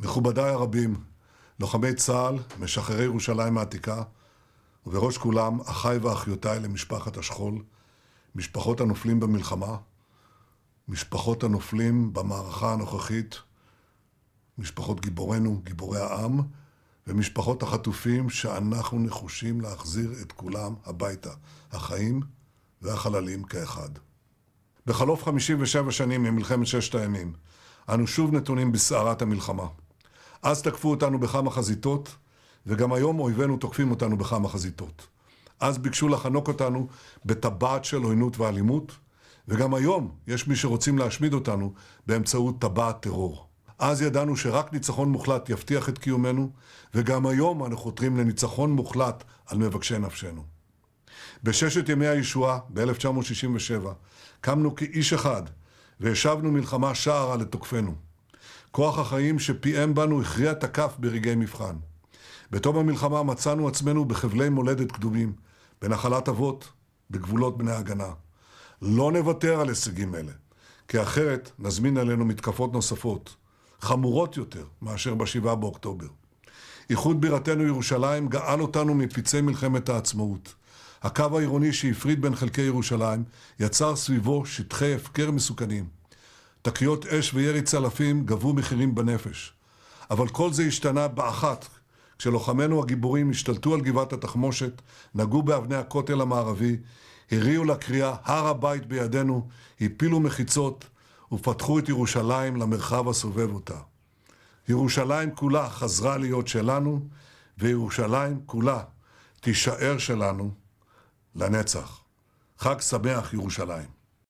מכובדיי הרבים, לוחמי צה"ל, משחררי ירושלים העתיקה, ובראש כולם, אחיי ואחיותיי למשפחת השכול, משפחות הנופלים במלחמה, משפחות הנופלים במערכה הנוכחית, משפחות גיבורינו, גיבורי העם, ומשפחות החטופים שאנחנו נחושים להחזיר את כולם הביתה, החיים והחללים כאחד. בחלוף 57 שנים ממלחמת ששת הימים, אנו שוב נתונים בסערת המלחמה. אז תקפו אותנו בכמה חזיתות, וגם היום אויבינו תוקפים אותנו בכמה חזיתות. אז ביקשו לחנוק אותנו בטבעת של עוינות ואלימות, וגם היום יש מי שרוצים להשמיד אותנו באמצעות טבעת טרור. אז ידענו שרק ניצחון מוחלט יבטיח את קיומנו, וגם היום אנחנו חותרים לניצחון מוחלט על מבקשי נפשנו. בששת ימי הישועה, ב-1967, קמנו כאיש אחד, והשבנו מלחמה שערה לתוקפנו. כוח החיים שפיעם בנו הכריע את הכף ברגעי מבחן. בתום המלחמה מצאנו עצמנו בחבלי מולדת קדומים, בנחלת אבות, בגבולות בני הגנה. לא נוותר על הישגים אלה, כי אחרת נזמין עלינו מתקפות נוספות, חמורות יותר מאשר ב-7 באוקטובר. איחוד בירתנו ירושלים גאל אותנו מפצעי מלחמת העצמאות. הקו העירוני שהפריד בין חלקי ירושלים יצר סביבו שטחי הפקר מסוכנים. תקריות אש וירי צלפים גבו מחירים בנפש. אבל כל זה השתנה באחת, כשלוחמינו הגיבורים השתלטו על גבעת התחמושת, נגעו באבני הכותל המערבי, הריעו לקריאה "הר הבית בידינו", הפילו מחיצות ופתחו את ירושלים למרחב הסובב אותה. ירושלים כולה חזרה להיות שלנו, וירושלים כולה תישאר שלנו לנצח. חג שמח, ירושלים.